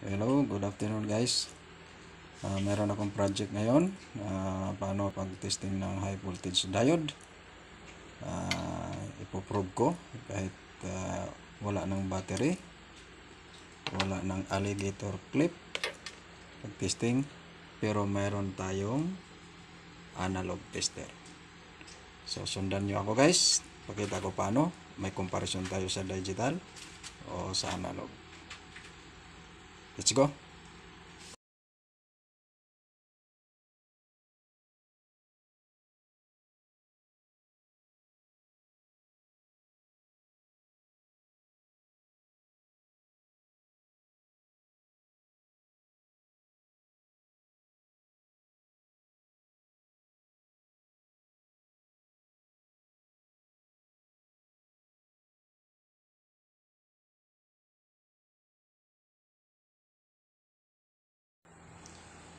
Hello, good afternoon guys. Uh, meron akong project ngayon. Uh, paano pag-testing ng high voltage diode. Uh, ipoprobe ko kahit uh, wala ng battery. Wala ng alligator clip. Pag-testing. Pero meron tayong analog tester. So, sundan nyo ako guys. Pakita ko paano. May comparison tayo sa digital o sa analog. let's go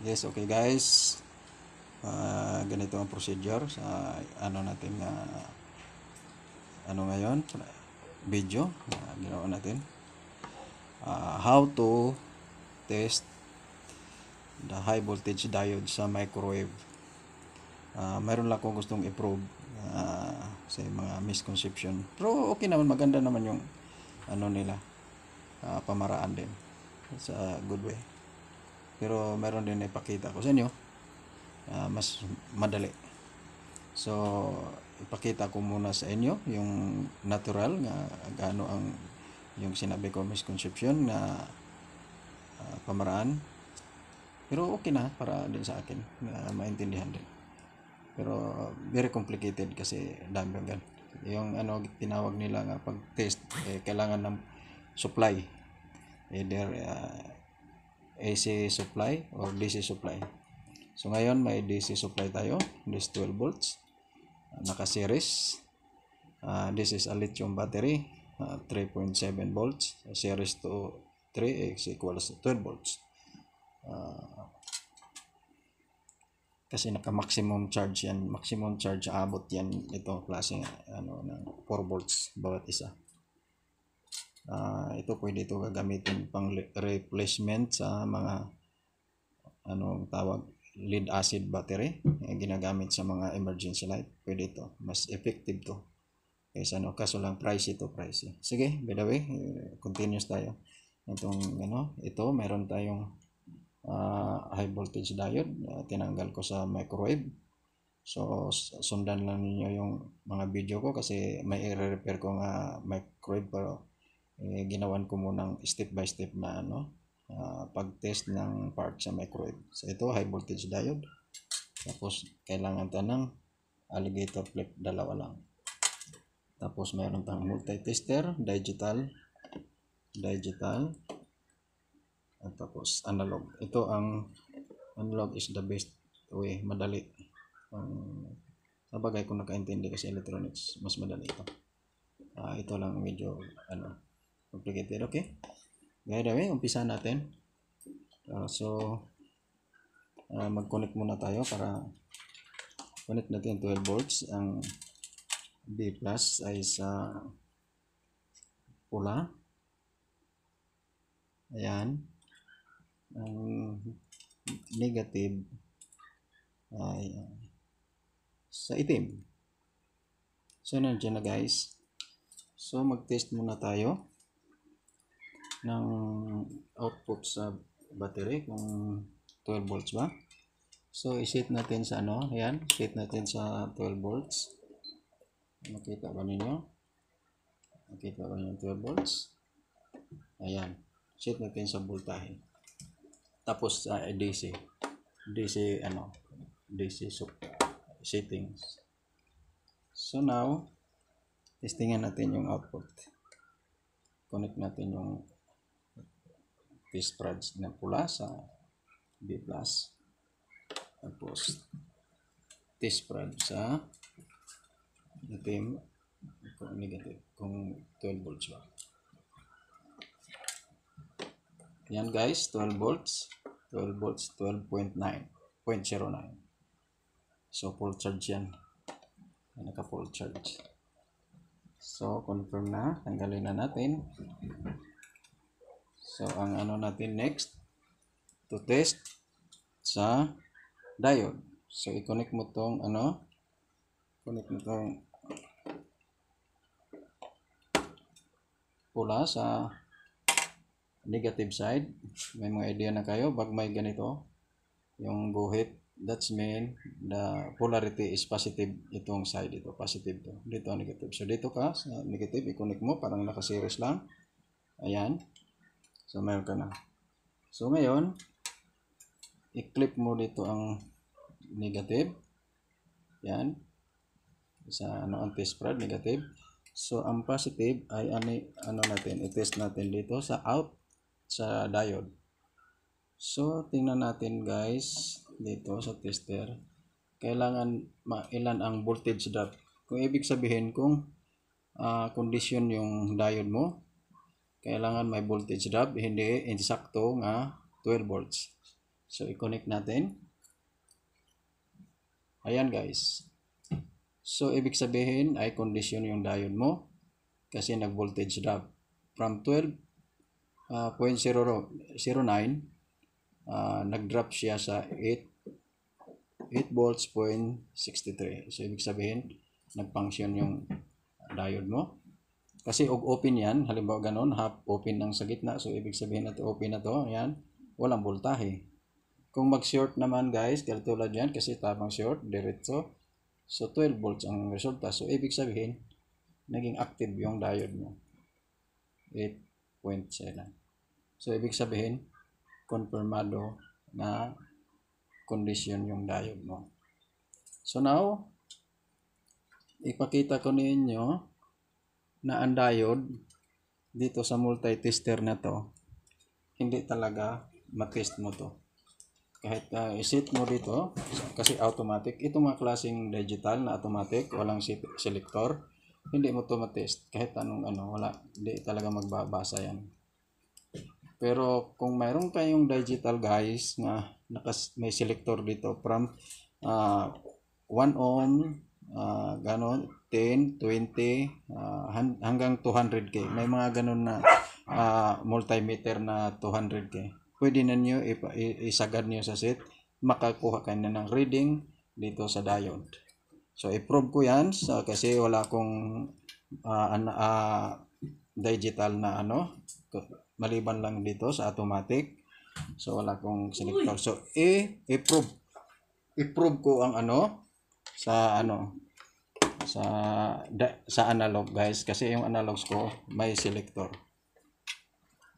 Yes, okay guys. Uh, ganito ang procedure sa ano natin na uh, ano ngayon video uh, ginawa natin. Uh, how to test the high voltage diode sa microwave. Uh, ah, mayroon lang akong gustong i-prove uh, sa mga misconception. Pero okay naman, maganda naman yung ano nila. Uh, pamaraan din. sa a good way pero meron din ipakita ko sa inyo uh, mas madali so ipakita ko muna sa inyo yung natural nga gaano ang yung sinabi ko misconception na uh, pamaraan pero okay na para din sa akin na maintindihan din pero very complicated kasi dami gan yung ano tinawag nila nga pag test eh, kailangan ng supply either eh, uh, ah, AC supply or DC supply. So ngayon may DC supply tayo, this 12 volts, ah, naka-series. Uh, this is a lithium battery, uh, ah, 3.7 volts, series to 3 x equals to 12 volts. Uh, kasi naka-maximum charge yan, maximum charge abot yan ito klase ano ng 4 volts bawat isa uh, ito pwede ito gagamitin pang replacement sa mga anong tawag lead acid battery eh, ginagamit sa mga emergency light pwede ito mas effective to kaysa no kaso lang pricey to pricey sige by the way eh, continuous tayo itong ano ito meron tayong uh, high voltage diode uh, tinanggal ko sa microwave so sundan lang niyo yung mga video ko kasi may i-repair ko nga microwave pero eh, ginawan ko munang step by step na ano, uh, pag-test ng part sa microwave. So ito, high voltage diode. Tapos, kailangan ta alligator flip, dalawa lang. Tapos, mayroon tayong multi-tester, digital, digital, at tapos analog. Ito ang analog is the best way, madali. Um, sabagay kung nakaintindi kasi electronics, mas madali ito. Uh, ito lang medyo, ano, complicated. Okay. By the way, eh, umpisa natin. Uh, so, uh, mag-connect muna tayo para connect natin 12 volts. Ang B plus ay sa pula. Ayan. Ang negative ay ah, sa itim. So, nandiyan na guys. So, mag-test muna tayo ng output sa battery kung 12 volts ba so iset natin sa ano yan set natin sa 12 volts makita ba ninyo makita ba ninyo 12 volts ayan set natin sa voltahe tapos sa uh, DC DC ano DC so, settings so now testingan natin yung output connect natin yung this branch na pula sa B+. plus. Tapos, this branch sa itim kung negative, kung 12 volts ba. Yan guys, 12 volts, 12 volts, 12.9, 0.09. So, full charge yan. Naka-full charge. So, confirm na. Tanggalin na natin. So, ang ano natin next, to test sa diode. So, i-connect mo tong ano, connect mo tong pula sa negative side. May mga idea na kayo pag may ganito, yung guhit, that's mean the polarity is positive itong side ito, positive to. Dito negative. So, dito ka sa negative, i-connect mo, parang nakaseries lang. Ayan. So, meron ka na. So, ngayon, i-clip mo dito ang negative. Yan. Sa ano, ang test prod, negative. So, ang positive ay ano, ano natin, i-test natin dito sa out sa diode. So, tingnan natin guys dito sa tester. Kailangan mailan ang voltage drop. Kung ibig sabihin kung uh, condition yung diode mo, kailangan may voltage drop, hindi insakto nga 12 volts. So, i-connect natin. Ayan guys. So, ibig sabihin ay condition yung diode mo kasi nag-voltage drop. From 12.09, uh, uh, nag-drop siya sa 8, 8 volts 0.63. So, ibig sabihin, nag-function yung diode mo. Kasi og open yan, halimbawa ganun, half open ang sa gitna. So, ibig sabihin na open na to. Ayan, walang voltahe. Kung mag-short naman guys, katulad yan, kasi tabang short, diretso. So, 12 volts ang resulta. So, ibig sabihin, naging active yung diode mo. 8.7. So, ibig sabihin, confirmado na condition yung diode mo. So, now, ipakita ko ninyo na ang diode dito sa multi-tester na to hindi talaga matest mo to kahit uh, ah, isit mo dito kasi automatic ito mga klaseng digital na automatic walang selector hindi mo to matest kahit anong ano wala hindi talaga magbabasa yan pero kung mayroon kayong digital guys na nakas, may selector dito from uh, ah, 1 ohm uh, ganon 10 20 uh, hanggang 200k may mga ganon na uh, multimeter na 200k pwede na niyo isagad niyo sa set makakuha ka na ng reading dito sa diode so i probe ko yan so, kasi wala akong uh, an, uh, digital na ano maliban lang dito sa automatic so wala akong selector so i probe i probe ko ang ano sa ano sa da, sa analog guys kasi yung analogs ko may selector.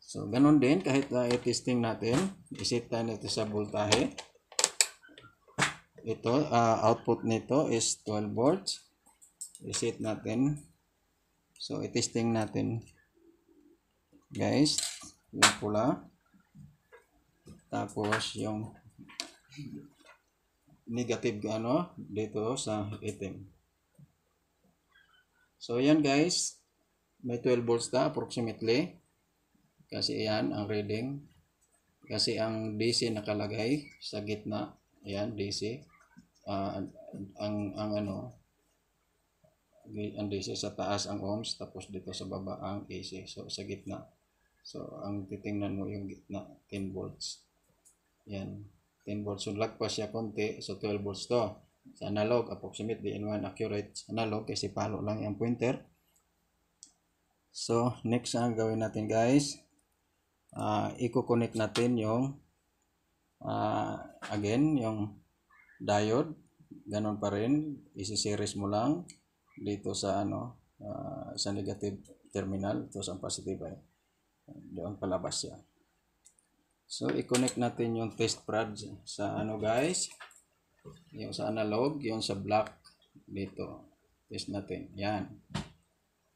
So ganun din kahit na i-testing natin, iset tayo natin sa voltahe. Ito uh, output nito is 12 volts. Iset natin. So i-testing natin. Guys, yung pula. Tapos yung negative ano dito sa item. So yan guys, may 12 volts na approximately. Kasi yan ang reading. Kasi ang DC nakalagay sa gitna, ayan DC. Uh, ah, ang ang ano ang DC sa taas ang ohms tapos dito sa baba ang AC. So sa gitna. So ang titingnan mo yung gitna 10 volts. Yan. 10 volts. So lagpas siya konti. So 12 volts to. Sa analog, approximately in one accurate analog kasi palo lang yung pointer. So next ang gawin natin guys. Uh, ah, Iko-connect natin yung uh, again yung diode. ganun pa rin. Isi-series mo lang dito sa ano uh, sa negative terminal. Ito sa positive ay. Eh. Doon palabas siya. So, i-connect natin yung test prod sa ano guys. Yung sa analog, yung sa black. Dito. Test natin. Yan.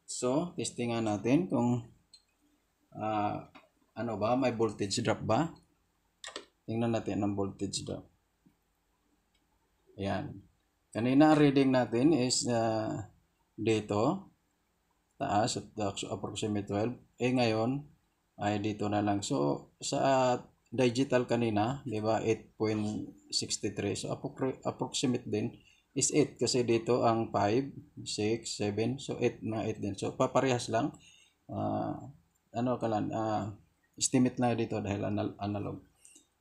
So, testingan natin kung uh, ano ba, may voltage drop ba? Tingnan natin ang voltage drop. Yan. Kanina ang reading natin is uh, dito. Taas at approximately 12. Eh ngayon, ay dito na lang. So, sa digital kanina, di ba, 8.63. So, approximate din is 8 kasi dito ang 5, 6, 7. So, 8 na 8 din. So, paparehas lang. Uh, ano ka lang, uh, estimate na dito dahil anal analog.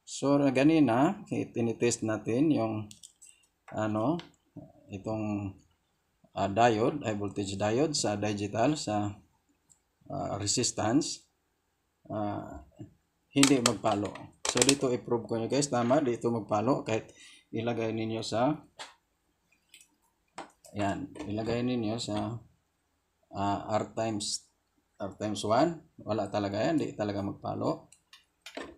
So, ganina, eh, tinitest natin yung ano, itong uh, diode, high voltage diode sa digital, sa uh, resistance uh, hindi magpalo. So dito i-prove ko nyo guys, tama dito magpalo kahit ilagay ninyo sa yan, ilagay ninyo sa uh, R times R times 1, wala talaga yan, hindi talaga magpalo.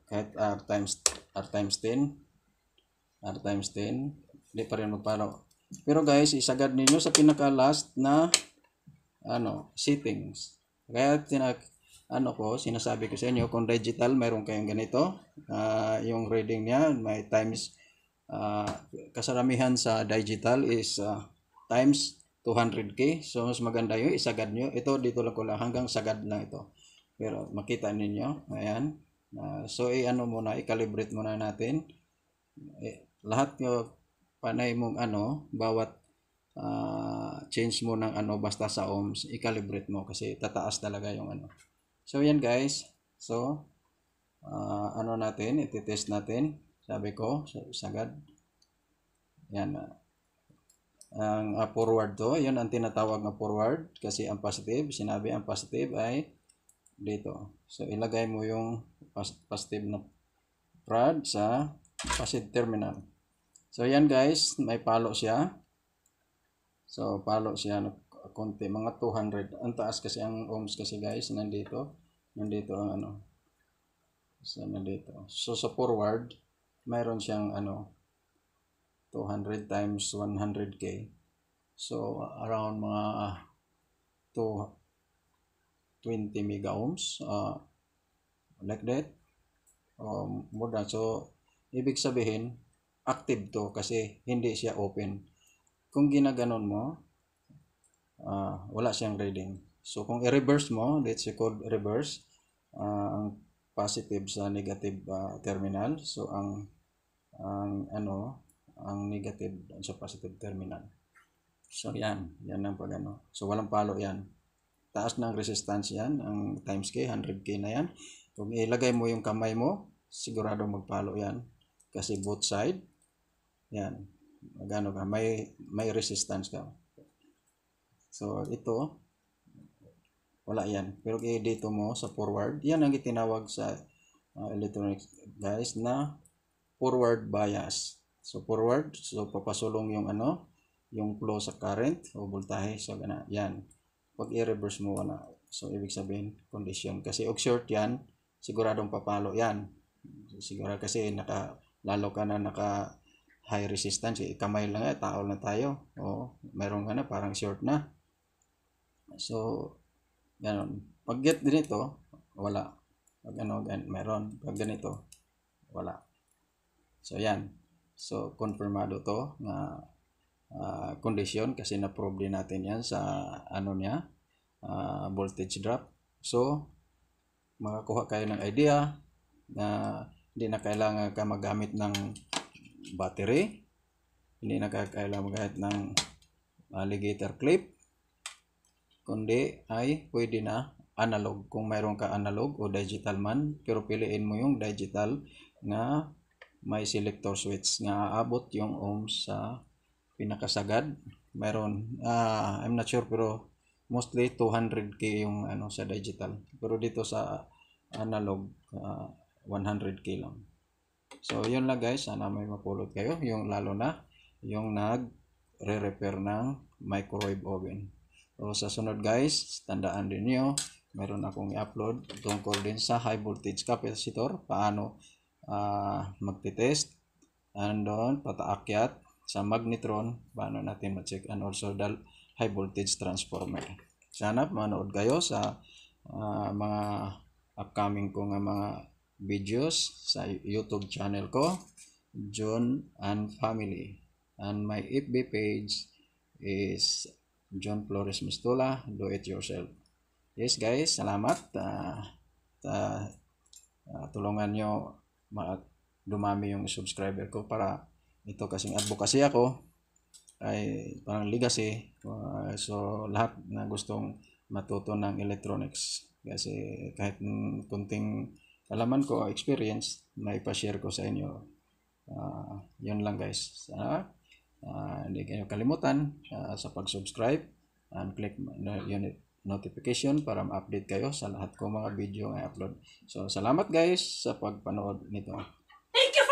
Kahit R times R times 10, R times 10, hindi pa rin magpalo. Pero guys, isagad ninyo sa pinaka last na ano, settings. Kaya tinak ano po, sinasabi ko sa inyo, kung digital, mayroon kayong ganito. Uh, yung reading niya, may times, uh, kasaramihan sa digital is uh, times 200k. So, mas maganda yun, isagad nyo. Ito, dito lang ko lang, hanggang sagad na ito. Pero, makita ninyo, ayan. Uh, so, i-ano muna, i-calibrate muna natin. Eh, lahat yung panay mong ano, bawat uh, change mo ng ano, basta sa ohms, i-calibrate mo kasi tataas talaga yung ano. So, yan guys. So, uh, ano natin, Iti-test natin. Sabi ko, sagad. Yan. Ah. Ang uh, forward to, yun ang tinatawag na forward. Kasi ang positive, sinabi ang positive ay dito. So, ilagay mo yung positive na prod sa positive terminal. So, yan guys. May palo siya. So, palo siya konti, mga 200. Ang taas kasi ang ohms kasi guys, nandito. Nandito ang ano. So, nandito. So, sa forward, mayroon siyang ano, 200 times 100k. So, around mga to 20 mega ohms. Uh, ah, like that. Um, more than. So, ibig sabihin, active to kasi hindi siya open. Kung ginaganon mo, uh, wala siyang reading. So kung i-reverse mo, let's say code reverse, uh, ang positive sa negative uh, terminal. So ang ang ano, ang negative sa positive terminal. So yan, yan ang pag ano. So walang palo yan. Taas ng resistance yan, ang times K, 100K na yan. Kung ilagay mo yung kamay mo, sigurado magpalo yan. Kasi both side, yan, magano ka, may, may resistance ka. So, ito, wala yan. Pero kaya dito mo sa forward, yan ang itinawag sa uh, electronics guys na forward bias. So, forward, so papasulong yung ano, yung flow sa current o voltahe. So, gana, yan. Pag i-reverse mo, wala. So, ibig sabihin, condition. Kasi, og short yan, siguradong papalo yan. Siguro kasi naka, lalo ka na naka high resistance, eh, kamay lang eh, taol na tayo. O, meron ka na, parang short na. So, ganun. Pag get ganito, wala. Pag ano, gan meron. Pag ganito, wala. So, yan. So, confirmado to na uh, ah, condition kasi na-prove din natin yan sa ano niya, uh, voltage drop. So, makakuha kayo ng idea na hindi na kailangan ka magamit ng battery. Hindi na kailangan magamit ng alligator ah, clip kundi ay pwede na analog kung mayroon ka analog o digital man pero piliin mo yung digital na may selector switch na aabot yung ohms sa pinakasagad mayroon uh, I'm not sure pero mostly 200k yung ano sa digital pero dito sa analog uh, ah, 100k lang so yun lang guys sana may mapulot kayo yung lalo na yung nag re-repair ng microwave oven So, sa sunod guys, tandaan din nyo, meron akong i-upload tungkol din sa high voltage capacitor, paano uh, magte-test, and doon, pataakyat sa magnetron, paano natin ma-check, and also the high voltage transformer. Sana manood kayo sa uh, mga upcoming kong mga videos sa YouTube channel ko, John and Family. And my FB page is John Flores Mistula, do it yourself. Yes guys, salamat. Uh, uh, uh, tulungan nyo dumami yung subscriber ko para ito kasing advocacy ako ay parang legacy. Uh, so lahat na gustong matuto ng electronics kasi kahit kunting alaman ko, experience, may pa-share ko sa inyo. Uh, yun lang guys. Sana Uh, ah, hindi kayo kalimutan uh, sa pag-subscribe and click yung notification para ma-update kayo sa lahat kong mga video na upload. So, salamat guys sa pagpanood nito. Thank you!